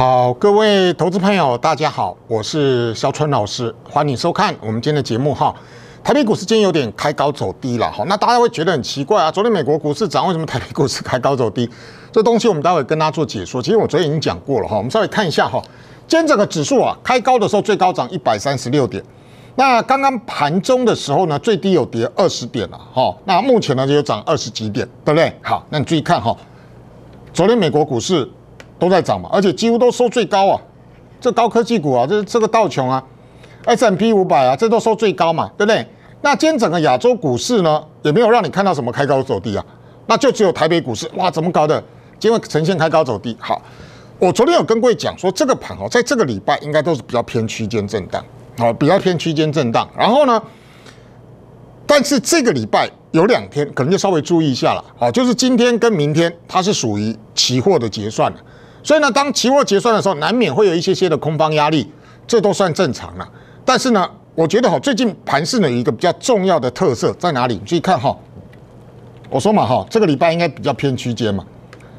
好，各位投资朋友，大家好，我是肖春老师，欢迎收看我们今天的节目哈。台北股市今天有点开高走低了哈，那大家会觉得很奇怪啊。昨天美国股市涨，为什么台北股市开高走低？这东西我们待会跟大家做解说。其实我昨天已经讲过了哈，我们稍微看一下哈。今天这个指数啊，开高的时候最高涨一百三十六点，那刚刚盘中的时候呢，最低有跌二十点了哈。那目前呢，就涨二十几点，对不对？好，那你注意看哈，昨天美国股市。都在涨嘛，而且几乎都收最高啊！这高科技股啊，这这个道琼啊，S M P 五百啊，这都收最高嘛，对不对？那今天整个亚洲股市呢，也没有让你看到什么开高走低啊，那就只有台北股市哇，怎么搞的？今天呈现开高走低。好，我昨天有跟各位讲说，这个盘哦，在这个礼拜应该都是比较偏区间震荡，好，比较偏区间震荡。然后呢，但是这个礼拜有两天，可能就稍微注意一下了，好，就是今天跟明天，它是属于期货的结算。所以呢，当期货结算的时候，难免会有一些些的空方压力，这都算正常了。但是呢，我觉得哈，最近盘市呢有一个比较重要的特色在哪里？注意看哈，我说嘛哈，这个礼拜应该比较偏区间嘛。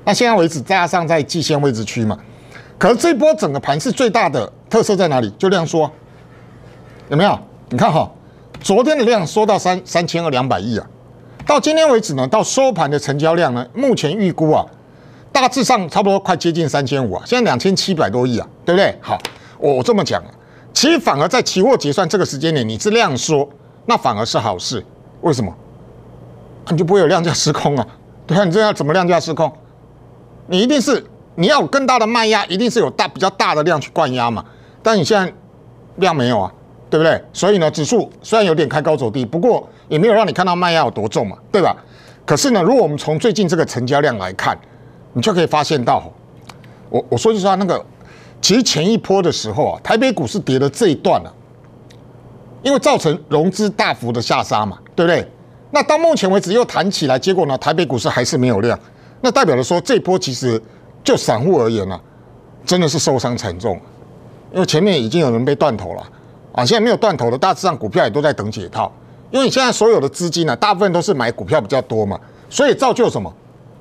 那现在为止，再加上在季线位置区嘛。可是这波整个盘市最大的特色在哪里？就量缩，有没有？你看哈，昨天的量缩到三三千二两百亿啊。到今天为止呢，到收盘的成交量呢，目前预估啊。大致上差不多快接近三千五啊，现在两千七百多亿啊，对不对？好，我这么讲其实反而在期货结算这个时间点你是量缩，那反而是好事，为什么？你就不会有量价失控啊，对啊，你这样怎么量价失控？你一定是你要有更大的卖压，一定是有大比较大的量去灌压嘛，但你现在量没有啊，对不对？所以呢，指数虽然有点开高走低，不过也没有让你看到卖压有多重嘛，对吧？可是呢，如果我们从最近这个成交量来看，你就可以发现到，我我说句实话，那个其实前一波的时候啊，台北股市跌了这一段了，因为造成融资大幅的下杀嘛，对不对？那到目前为止又弹起来，结果呢，台北股市还是没有量，那代表着说，这波其实就散户而言啊，真的是受伤惨重，因为前面已经有人被断头了啊，现在没有断头的，大致上股票也都在等解套，因为你现在所有的资金呢，大部分都是买股票比较多嘛，所以造就什么，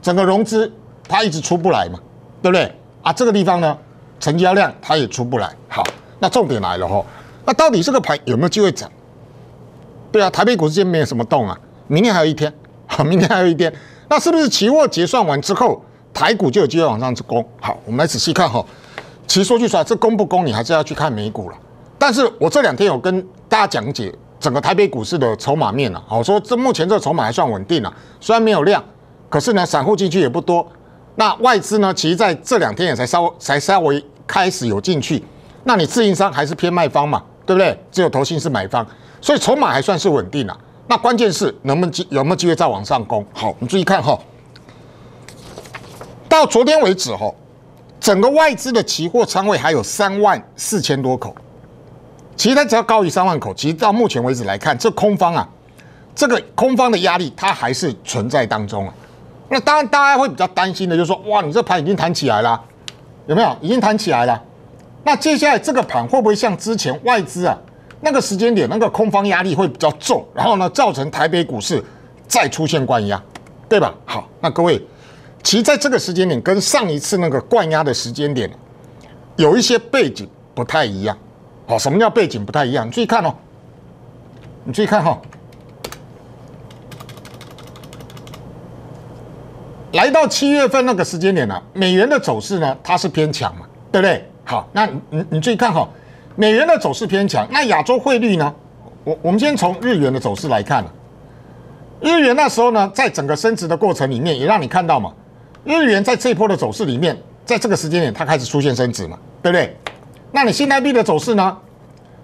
整个融资。它一直出不来嘛，对不对啊？这个地方呢，成交量它也出不来。好，那重点来了哈，那到底这个盘有没有机会涨？对啊，台北股市今天没有什么动啊。明天还有一天，好，明天还有一天，那是不是期货结算完之后，台股就有机会往上攻？好，我们来仔细看哈。其实说句实话，这攻不攻你还是要去看美股了。但是我这两天有跟大家讲解整个台北股市的筹码面了，好，说这目前这筹码还算稳定了，虽然没有量，可是呢，散户进去也不多。那外资呢？其实在这两天也才稍才稍微开始有进去。那你自营商还是偏卖方嘛，对不对？只有投信是买方，所以筹码还算是稳定了。那关键是能不能有没有机会再往上攻？好，我注意看哈，到昨天为止哈，整个外资的期货仓位还有三万四千多口。其实它只要高于三万口，其实到目前为止来看，这空方啊，这个空方的压力它还是存在当中啊。那当然，大家会比较担心的，就是说，哇，你这盘已经弹起来了，有没有？已经弹起来了。那接下来这个盘会不会像之前外资啊那个时间点，那个空方压力会比较重，然后呢，造成台北股市再出现灌压，对吧？好，那各位，其实在这个时间点跟上一次那个灌压的时间点有一些背景不太一样。好，什么叫背景不太一样？你注意看哦，你注意看哦。来到七月份那个时间点了，美元的走势呢，它是偏强嘛，对不对？好，那你你注意看哈，美元的走势偏强，那亚洲汇率呢？我我们先从日元的走势来看日元那时候呢，在整个升值的过程里面，也让你看到嘛，日元在这波的走势里面，在这个时间点它开始出现升值嘛，对不对？那你新台币的走势呢，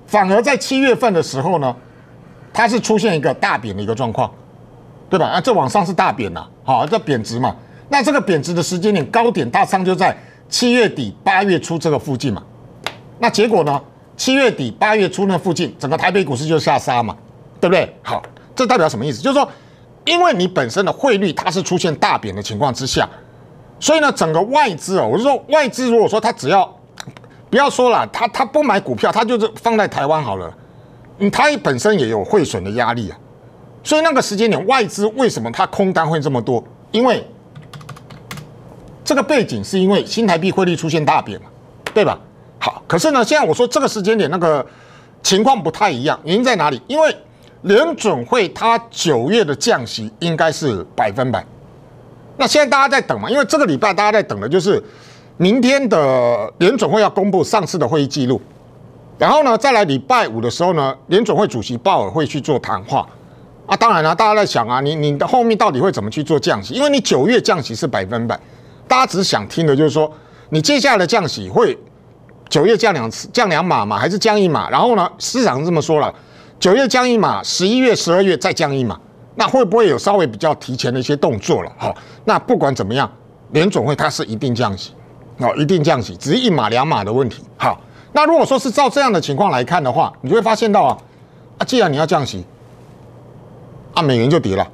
反而在七月份的时候呢，它是出现一个大贬的一个状况。对吧？那这往上是大贬呐，好，这贬值嘛。那这个贬值的时间点，高点大上就在七月底八月初这个附近嘛。那结果呢？七月底八月初那附近，整个台北股市就下杀嘛，对不对？好，这代表什么意思？就是说，因为你本身的汇率它是出现大贬的情况之下，所以呢，整个外资哦，我是说外资，如果说它只要不要说了，他他不买股票，他就是放在台湾好了，嗯，他本身也有汇损的压力啊。所以那个时间点，外资为什么它空单会这么多？因为这个背景是因为新台币汇率出现大贬嘛，对吧？好，可是呢，现在我说这个时间点那个情况不太一样，原因在哪里？因为联准会它九月的降息应该是百分百，那现在大家在等嘛，因为这个礼拜大家在等的就是明天的联准会要公布上次的会议记录，然后呢，再来礼拜五的时候呢，联准会主席鲍尔会去做谈话。啊，当然了，大家在想啊，你你的后面到底会怎么去做降息？因为你九月降息是百分百，大家只是想听的就是说，你接下来的降息会九月降两次，降两码嘛，还是降一码？然后呢，市场是这么说了，九月降一码，十一月、十二月再降一码，那会不会有稍微比较提前的一些动作了？好，那不管怎么样，联总会它是一定降息，哦，一定降息，只是一码两码的问题。好，那如果说是照这样的情况来看的话，你就会发现到啊，啊，既然你要降息。按美元就跌了，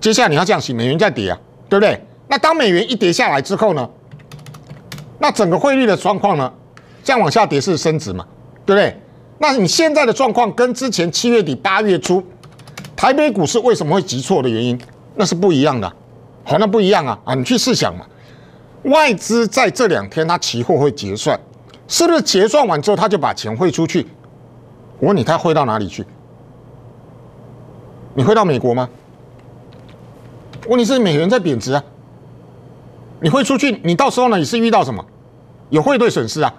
接下来你要降息，美元再跌啊，对不对？那当美元一跌下来之后呢，那整个汇率的状况呢，这样往下跌是升值嘛，对不对？那你现在的状况跟之前七月底八月初台北股市为什么会急挫的原因，那是不一样的。好，那不一样啊啊，你去试想嘛，外资在这两天它期货会结算，是不是结算完之后他就把钱汇出去？我问你，他汇到哪里去？你会到美国吗？问题是美元在贬值啊，你会出去，你到时候呢也是遇到什么，有汇兑损失啊。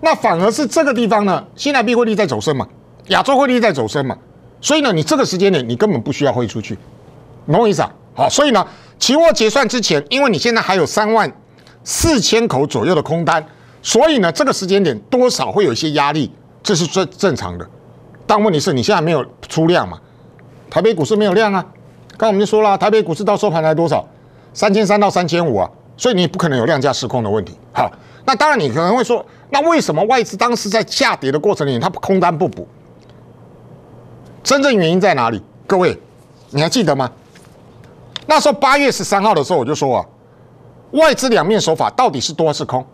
那反而是这个地方呢，新台币汇率在走升嘛，亚洲汇率在走升嘛，所以呢，你这个时间点你根本不需要汇出去，懂我意思啊？好，所以呢，期货结算之前，因为你现在还有三万四千口左右的空单，所以呢，这个时间点多少会有一些压力，这是最正常的。但问题是，你现在没有出量嘛。台北股市没有量啊，刚我们就说了，台北股市到收盘来多少，三千三到三千五啊，所以你不可能有量价失控的问题。好，那当然你可能会说，那为什么外资当时在下跌的过程里，它空单不补？真正原因在哪里？各位，你还记得吗？那时候八月十三号的时候，我就说啊，外资两面手法到底是多是空？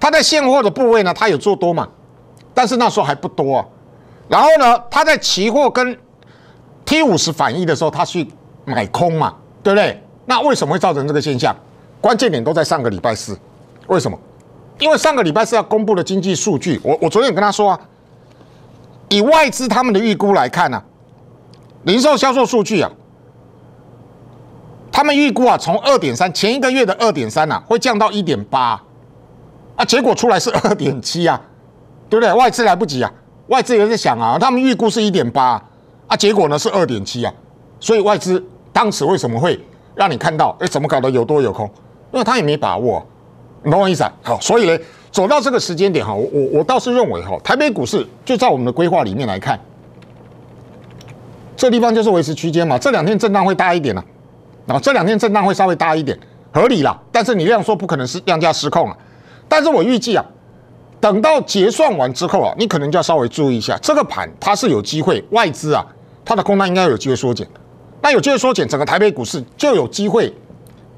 它在现货的部位呢，它有做多嘛？但是那时候还不多啊。然后呢，它在期货跟 T 五十反映的时候，他去买空嘛，对不对？那为什么会造成这个现象？关键点都在上个礼拜四，为什么？因为上个礼拜四要公布的经济数据。我我昨天跟他说啊，以外资他们的预估来看呢，零售销售数据啊，他们预估啊，从二点三前一个月的二点三呐，会降到一点八啊，结果出来是二点七啊，对不对？外资来不及啊，外资也在想啊，他们预估是一点八。啊，结果呢是二点七啊，所以外资当时为什么会让你看到？哎，怎么搞得有多有空？因为他也没把握，你懂我意思？好，所以呢，走到这个时间点哈，我我我倒是认为哈，台北股市就在我们的规划里面来看，这地方就是维持区间嘛。这两天震荡会大一点呢，啊，这两天震荡会稍微大一点，合理啦。但是你这样说不可能是量价失控啊。但是我预计啊，等到结算完之后啊，你可能就要稍微注意一下这个盘，它是有机会外资啊。它的空单应该有机会缩减，那有机会缩减，整个台北股市就有机会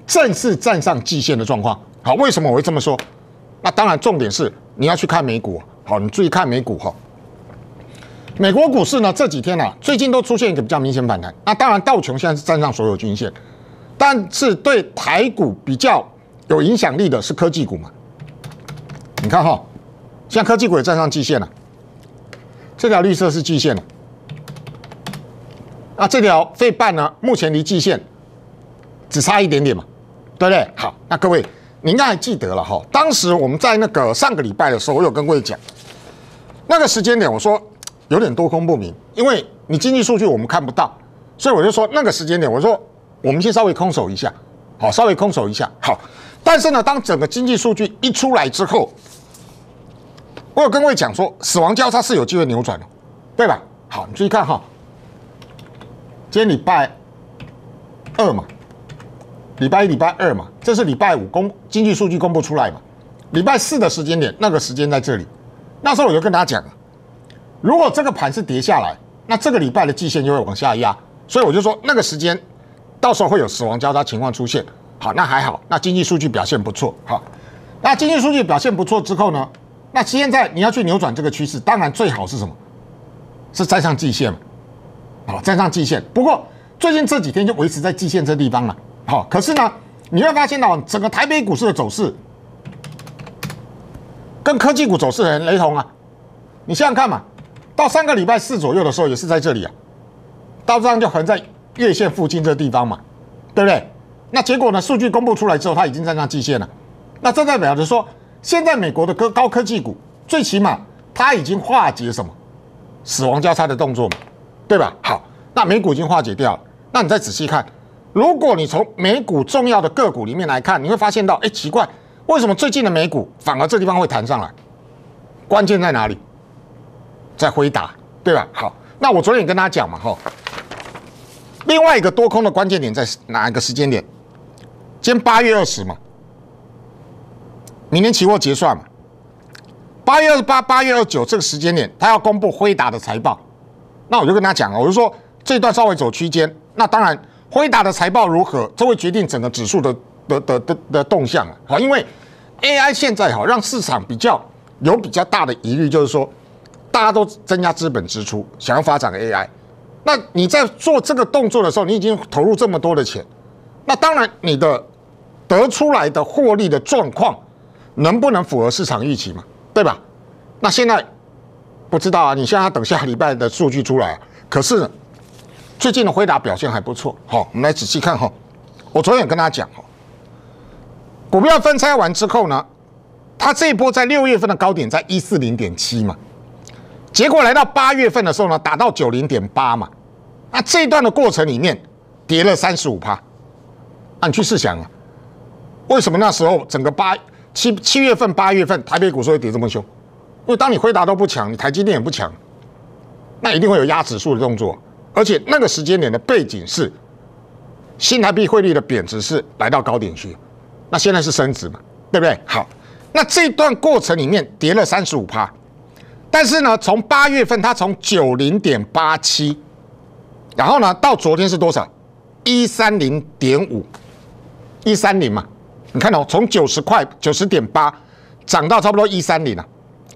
正式站上季线的状况。好，为什么我会这么说？那当然，重点是你要去看美股。好，你注意看美股哈。美国股市呢，这几天啊，最近都出现一个比较明显反弹。那当然，道琼现在是站上所有均线，但是对台股比较有影响力的是科技股嘛。你看哈，现在科技股也站上季线了，这条绿色是季线了。那这条费半呢？目前离季线只差一点点嘛，对不对？好，那各位，你应该还记得了哈。当时我们在那个上个礼拜的时候，我有跟各位讲，那个时间点，我说有点多空不明，因为你经济数据我们看不到，所以我就说那个时间点，我说我们先稍微空手一下，好，稍微空手一下，好。但是呢，当整个经济数据一出来之后，我有跟各位讲说，死亡交叉是有机会扭转的，对吧？好，你注意看哈。今天礼拜二嘛，礼拜一、礼拜二嘛，这是礼拜五公经济数据公布出来嘛，礼拜四的时间点，那个时间在这里，那时候我就跟大家讲，如果这个盘是跌下来，那这个礼拜的季线就会往下压，所以我就说那个时间，到时候会有死亡交叉情况出现。好，那还好，那经济数据表现不错。好，那经济数据表现不错之后呢，那现在你要去扭转这个趋势，当然最好是什么？是再上季线。好，站上季线，不过最近这几天就维持在季线这地方了。好，可是呢，你会发现哦，整个台北股市的走势跟科技股走势很雷同啊。你想想看嘛，到三个礼拜四左右的时候也是在这里啊，大致上就横在月线附近这地方嘛，对不对？那结果呢，数据公布出来之后，它已经站上季线了。那这代表着说，现在美国的高科技股，最起码它已经化解什么死亡交叉的动作嘛。对吧？好，那美股已经化解掉了。那你再仔细看，如果你从美股重要的个股里面来看，你会发现到，哎，奇怪，为什么最近的美股反而这地方会弹上来？关键在哪里？在辉达，对吧？好，那我昨天也跟大家讲嘛，吼，另外一个多空的关键点在哪一个时间点？今天八月二十嘛，明天期货结算嘛，八月二十八、八月二十九这个时间点，他要公布辉达的财报。那我就跟他讲了，我就说这段稍微走区间。那当然，辉达的财报如何，这会决定整个指数的的的的的动向啊。因为 AI 现在哈，让市场比较有比较大的疑虑，就是说大家都增加资本支出，想要发展 AI。那你在做这个动作的时候，你已经投入这么多的钱，那当然你的得出来的获利的状况能不能符合市场预期嘛？对吧？那现在。不知道啊，你现在等下礼拜的数据出来。可是最近的辉达表现还不错。好，我们来仔细看哈。我昨天跟大家讲哦，股票分拆完之后呢，它这一波在六月份的高点在一四零点七嘛，结果来到八月份的时候呢，打到九零点八嘛。那这一段的过程里面跌了三十五趴。啊，你去试想啊，为什么那时候整个八七七月份、八月份台北股市会跌这么凶？因为当你回答都不强，你台积电也不强，那一定会有压指数的动作。而且那个时间点的背景是新台币汇率的贬值是来到高点区，那现在是升值嘛，对不对？好，那这段过程里面跌了三十五趴，但是呢，从八月份它从九零点八七，然后呢到昨天是多少？一三零点五，一三零嘛。你看哦，从九十块九十点八涨到差不多一三零了。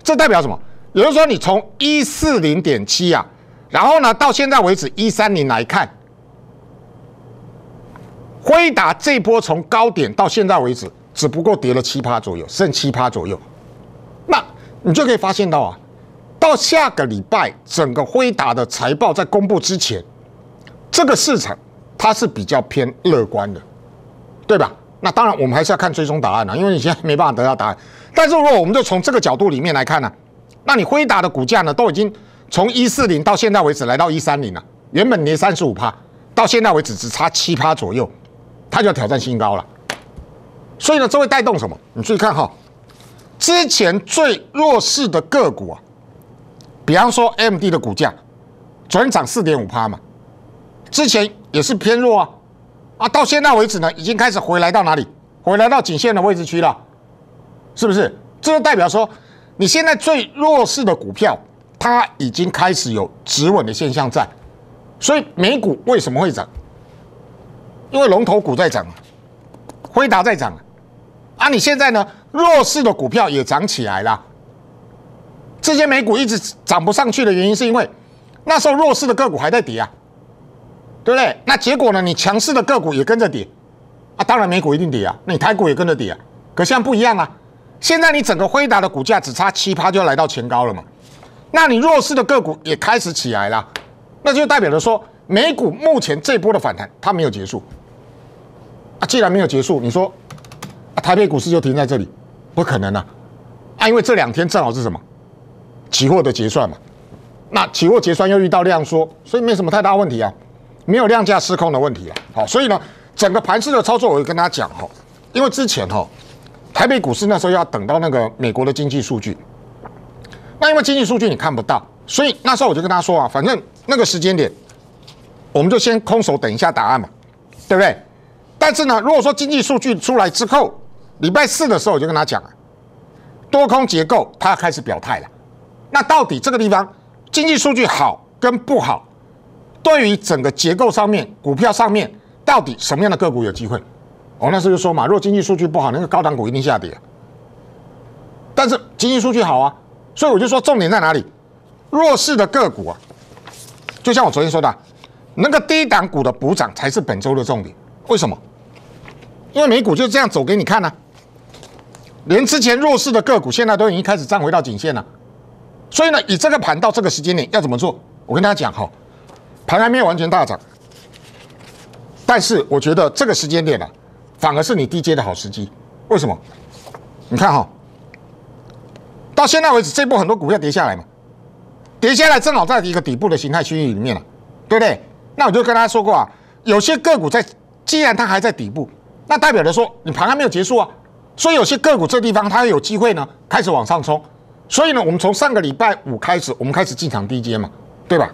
这代表什么？也就是说，你从一四零点七啊，然后呢，到现在为止一三零来看，辉达这波从高点到现在为止，只不过跌了七趴左右，剩七趴左右，那你就可以发现到啊，到下个礼拜整个辉达的财报在公布之前，这个市场它是比较偏乐观的，对吧？那当然，我们还是要看追踪答案了，因为你现在没办法得到答案。但是如果我们就从这个角度里面来看呢，那你辉达的股价呢，都已经从一四零到现在为止来到一三零了，原本跌三十五趴，到现在为止只差七趴左右，它就要挑战新高了。所以呢，这会带动什么？你注意看哈，之前最弱势的个股啊，比方说 MD 的股价，昨天涨四点五趴嘛，之前也是偏弱啊。啊，到现在为止呢，已经开始回来到哪里？回来到颈线的位置区了，是不是？这就代表说，你现在最弱势的股票，它已经开始有止稳的现象在。所以美股为什么会涨？因为龙头股在涨，辉达在涨，啊，你现在呢弱势的股票也涨起来了。这些美股一直涨不上去的原因，是因为那时候弱势的个股还在跌啊。对不对？那结果呢？你强势的个股也跟着跌，啊，当然美股一定跌啊。那你台股也跟着跌啊。可现在不一样啊。现在你整个辉达的股价只差七趴就要来到前高了嘛。那你弱势的个股也开始起来了，那就代表着说美股目前这波的反弹它没有结束啊。既然没有结束，你说台北股市就停在这里，不可能啊。啊，因为这两天正好是什么？期货的结算嘛。那期货结算又遇到量缩，所以没什么太大问题啊。没有量价失控的问题了，好，所以呢，整个盘式的操作，我就跟大家讲哈，因为之前哈，台北股市那时候要等到那个美国的经济数据，那因为经济数据你看不到，所以那时候我就跟他说啊，反正那个时间点，我们就先空手等一下答案嘛，对不对？但是呢，如果说经济数据出来之后，礼拜四的时候，我就跟他讲啊，多空结构它开始表态了，那到底这个地方经济数据好跟不好？对于整个结构上面，股票上面到底什么样的个股有机会？我那时候就说嘛，若经济数据不好，那个高档股一定下跌。但是经济数据好啊，所以我就说重点在哪里？弱势的个股啊，就像我昨天说的，那个低档股的补涨才是本周的重点。为什么？因为美股就这样走给你看呢。连之前弱势的个股现在都已经开始站回到颈线了。所以呢，以这个盘到这个时间点要怎么做？我跟大家讲哈。盘还没有完全大涨，但是我觉得这个时间点啊，反而是你低接的好时机。为什么？你看哈，到现在为止，这波很多股票跌下来嘛，跌下来正好在一个底部的形态区域里面了，对不对？那我就跟大家说过啊，有些个股在，既然它还在底部，那代表着说你盘还没有结束啊。所以有些个股这地方它有机会呢，开始往上冲。所以呢，我们从上个礼拜五开始，我们开始进场低接嘛，对吧？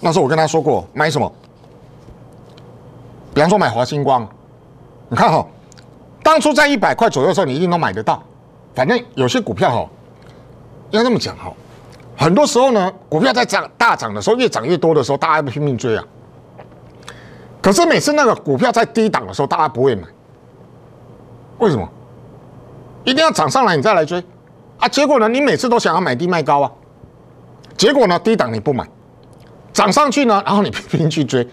那时候我跟他说过，买什么？比方说买华星光，你看哈，当初在一百块左右的时候，你一定能买得到。反正有些股票哈，要这么讲哈，很多时候呢，股票在涨大涨的时候，越涨越多的时候，大家拼命追啊。可是每次那个股票在低档的时候，大家不会买。为什么？一定要涨上来你再来追啊？结果呢，你每次都想要买低卖高啊，结果呢，低档你不买。涨上去呢，然后你拼命去追，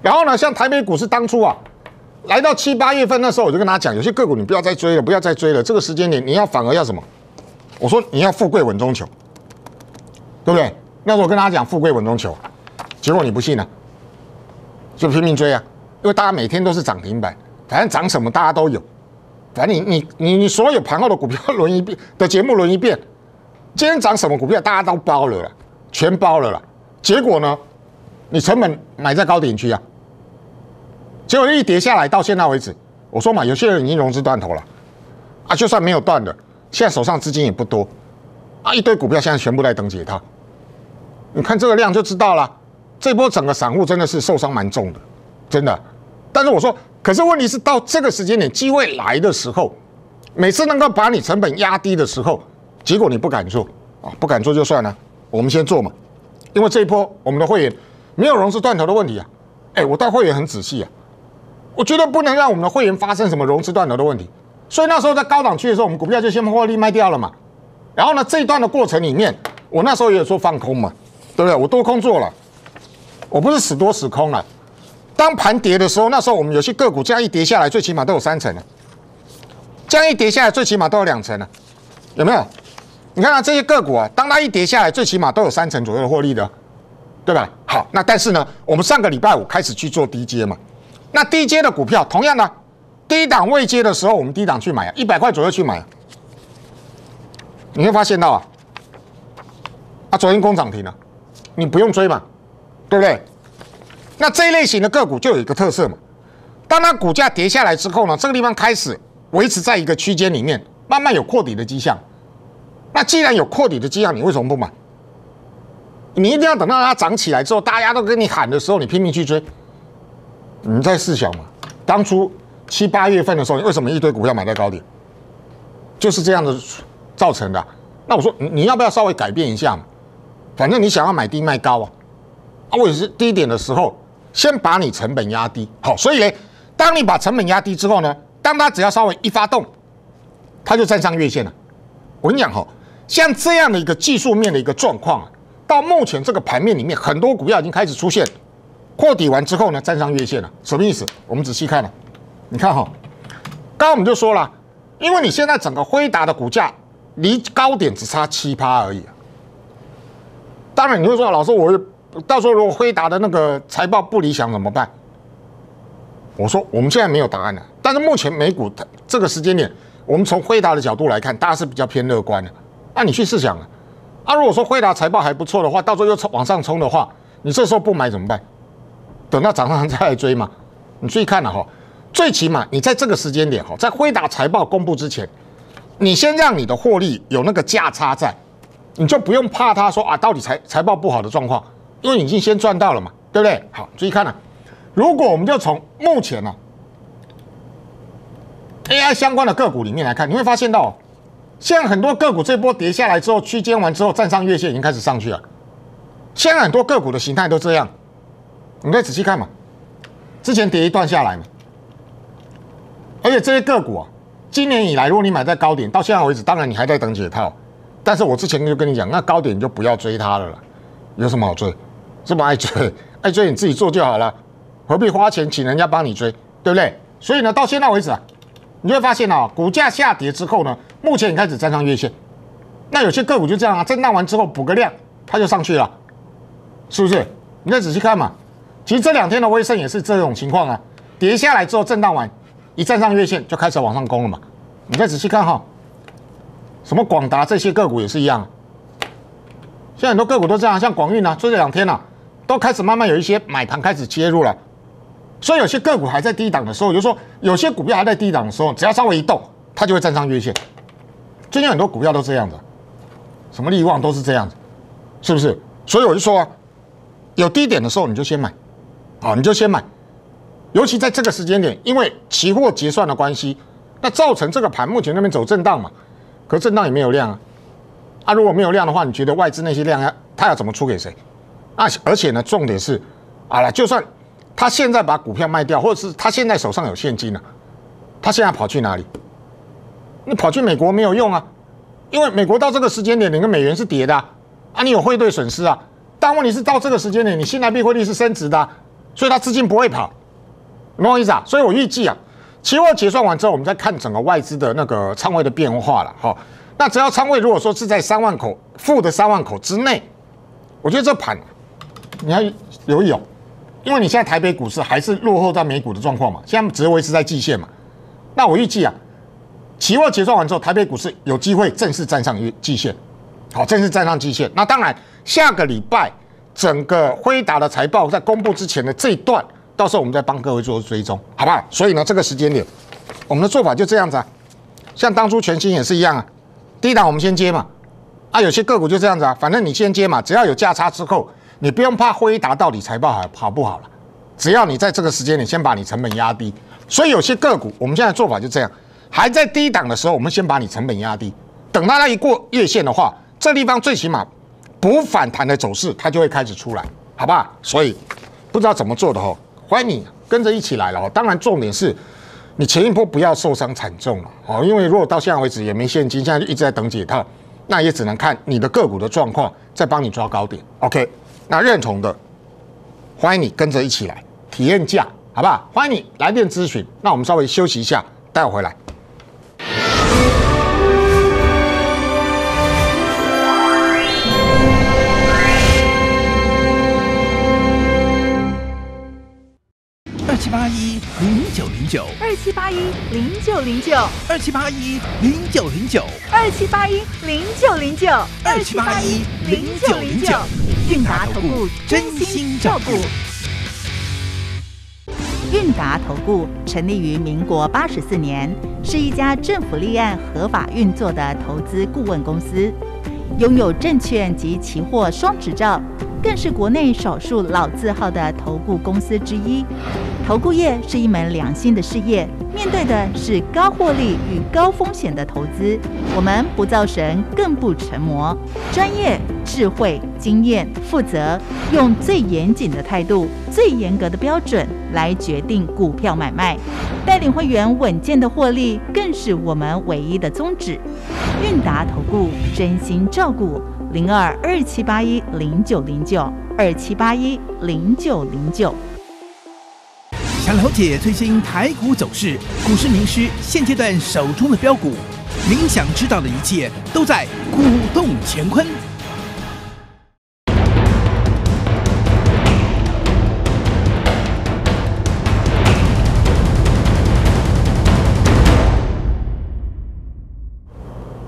然后呢，像台北股市当初啊，来到七八月份那时候，我就跟他讲，有些个股你不要再追了，不要再追了。这个时间点你要反而要什么？我说你要富贵稳中求，对不对？那时候我跟大家讲富贵稳中求，结果你不信呢，就拼命追啊，因为大家每天都是涨停板，反正涨什么大家都有，反正你你你你所有盘后的股票轮一遍的节目轮一遍，今天涨什么股票大家都包了了，全包了了。结果呢？你成本买在高点区啊，结果一跌下来，到现在为止，我说嘛，有些人已经融资断头了，啊，就算没有断的，现在手上资金也不多，啊，一堆股票现在全部在等解套，你看这个量就知道了，这波整个散户真的是受伤蛮重的，真的。但是我说，可是问题是到这个时间点，机会来的时候，每次能够把你成本压低的时候，结果你不敢做，啊，不敢做就算了，我们先做嘛。因为这一波我们的会员没有融资断头的问题啊，哎，我带会员很仔细啊，我觉得不能让我们的会员发生什么融资断头的问题，所以那时候在高档区的时候，我们股票就先获利卖掉了嘛。然后呢，这一段的过程里面，我那时候也有做放空嘛，对不对？我多空做了，我不是死多死空啊。当盘跌的时候，那时候我们有些个股这样一跌下来，最起码都有三层了；这样一跌下来，最起码都有两层了，有没有？你看啊，这些个股啊，当它一跌下来，最起码都有三成左右的获利的，对吧？好，那但是呢，我们上个礼拜五开始去做低阶嘛，那低阶的股票，同样的，低档未接的时候，我们低档去买啊，一百块左右去买，你会发现到啊，啊，昨天攻涨停了，你不用追嘛，对不对？那这一类型的个股就有一个特色嘛，当它股价跌下来之后呢，这个地方开始维持在一个区间里面，慢慢有扩底的迹象。那既然有扩底的迹象，你为什么不买？你一定要等到它涨起来之后，大家都跟你喊的时候，你拼命去追。你再试想嘛，当初七八月份的时候，你为什么一堆股票买在高点？就是这样的造成的。那我说，你要不要稍微改变一下？嘛？反正你想要买低卖高啊。啊，我也是低点的时候，先把你成本压低。好，所以呢，当你把成本压低之后呢，当它只要稍微一发动，它就站上月线了。我跟你讲哈。像这样的一个技术面的一个状况啊，到目前这个盘面里面，很多股票已经开始出现破底完之后呢，站上月线了。什么意思？我们仔细看了，你看哈，刚刚我们就说了，因为你现在整个辉达的股价离高点只差七趴而已。当然你会说，老师，我到时候如果辉达的那个财报不理想怎么办？我说我们现在没有答案了，但是目前美股这个时间点，我们从辉达的角度来看，大家是比较偏乐观的。那你去试想啊，啊，如果说辉达财报还不错的话，到时候又冲往上冲的话，你这时候不买怎么办？等到涨上再追嘛。你注意看了哈，最起码你在这个时间点哈，在辉达财报公布之前，你先让你的获利有那个价差在，你就不用怕他说啊，到底财财报不好的状况，因为你已经先赚到了嘛，对不对？好，注意看了，如果我们就从目前呢 AI 相关的个股里面来看，你会发现到。现在很多个股这波跌下来之后，区间完之后站上月线已经开始上去了。现在很多个股的形态都这样，你再仔细看嘛。之前跌一段下来嘛，而且这些个股啊，今年以来如果你买在高点，到现在为止，当然你还在等解套。但是我之前就跟你讲，那高点你就不要追它了啦，有什么好追？这么爱追？爱追你自己做就好了，何必花钱请人家帮你追？对不对？所以呢，到现在为止啊，你会发现哦，股价下跌之后呢。目前开始站上月线，那有些个股就这样啊，震荡完之后补个量，它就上去了，是不是？你再仔细看嘛，其实这两天的威盛也是这种情况啊，跌下来之后震荡完，一站上月线就开始往上攻了嘛，你再仔细看哈，什么广达这些个股也是一样，现在很多个股都这样，像广运呢，最近两天呢都开始慢慢有一些买盘开始介入了，所以有些个股还在低档的时候，就说有些股票还在低档的时候，只要稍微一动，它就会站上月线。现在很多股票都这样子，什么利旺都是这样子，是不是？所以我就说啊，有低点的时候你就先买，啊，你就先买。尤其在这个时间点，因为期货结算的关系，那造成这个盘目前那边走震荡嘛，可震荡也没有量啊。啊，如果没有量的话，你觉得外资那些量啊，他要怎么出给谁？啊，而且呢，重点是，啊就算他现在把股票卖掉，或者是他现在手上有现金了，他现在跑去哪里？你跑去美国没有用啊，因为美国到这个时间点，你跟美元是跌的啊，啊你有汇兑损失啊。但问题是到这个时间点，你新台币汇率是升值的，所以它资金不会跑，懂我意思啊？所以我预计啊，期货结算完之后，我们再看整个外资的那个仓位的变化了。好，那只要仓位如果说是在三万口负的三万口之内，我觉得这盘你要留意哦，因为你现在台北股市还是落后在美股的状况嘛，现在只维持在季线嘛。那我预计啊。期末结算完之后，台北股市有机会正式站上约季线，好，正式站上季线。那当然，下个礼拜整个辉达的财报在公布之前的这一段，到时候我们再帮各位做追踪，好不好？所以呢，这个时间点，我们的做法就这样子啊。像当初全新也是一样啊，低档我们先接嘛。啊，有些个股就这样子啊，反正你先接嘛，只要有价差之后，你不用怕辉达到底财报好好不好了，只要你在这个时间点先把你成本压低。所以有些个股，我们现在做法就这样。还在低档的时候，我们先把你成本压低。等到它一过月线的话，这地方最起码不反弹的走势它就会开始出来，好吧？所以不知道怎么做的哦，欢迎你跟着一起来了。哦。当然，重点是你前一波不要受伤惨重了哦，因为如果到现在为止也没现金，现在就一直在等解套，那也只能看你的个股的状况再帮你抓高点。OK，那认同的欢迎你跟着一起来体验价，好不好？欢迎你来电咨询。那我们稍微休息一下，待会回来。七八一零九零九二七八一零九零九二七八一零九零九二七八一零九零九二七八一零九零九。韵达投顾真心照顾。韵达投顾成立于民国八十四年，是一家政府立案合法运作的投资顾问公司，拥有证券及期货双执照。更是国内少数老字号的投顾公司之一。投顾业是一门良心的事业，面对的是高获利与高风险的投资。我们不造神，更不成魔，专业、智慧、经验、负责，用最严谨的态度、最严格的标准来决定股票买卖，带领会员稳健的获利，更是我们唯一的宗旨。韵达投顾，真心照顾。零二二七八一零九零九二七八一零九零九，想了解最新台股走势，股市名师现阶段手中的标股，您想知道的一切都在《股动乾坤》。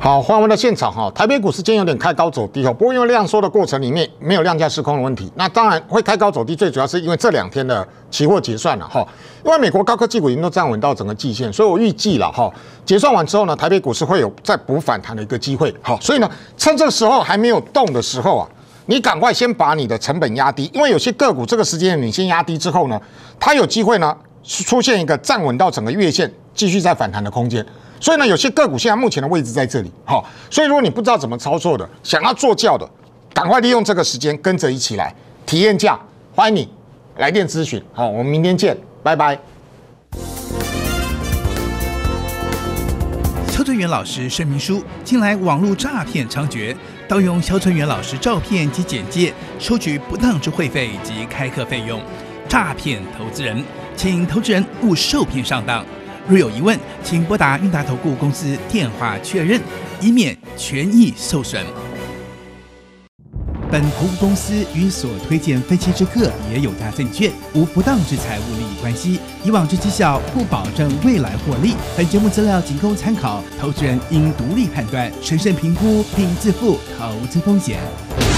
好，华迎到现场哈，台北股市今天有点开高走低哦，不过因为量缩的过程里面没有量价失控的问题，那当然会开高走低，最主要是因为这两天的期货结算了哈，因为美国高科技股已经都站稳到整个季线，所以我预计了哈，结算完之后呢，台北股市会有再补反弹的一个机会，好，所以呢，趁这时候还没有动的时候啊，你赶快先把你的成本压低，因为有些个股这个时间你先压低之后呢，它有机会呢出现一个站稳到整个月线，继续再反弹的空间。所以呢，有些个股现在目前的位置在这里，好，所以如果你不知道怎么操作的，想要做教的，赶快利用这个时间跟着一起来体验价，欢迎你来电咨询，好，我们明天见，拜拜。肖春元老师声明书：近来网络诈骗猖獗，盗用肖春元老师照片及简介，收取不当之会费及开课费用，诈骗投资人，请投资人勿受骗上当。若有疑问，请拨打韵达投顾公司电话确认，以免权益受损。本投顾公司与所推荐分析之客也有大证券无不当之财务利益关系，以往之绩效不保证未来获利。本节目资料仅供参考，投资人应独立判断、审慎评估并自负投资风险。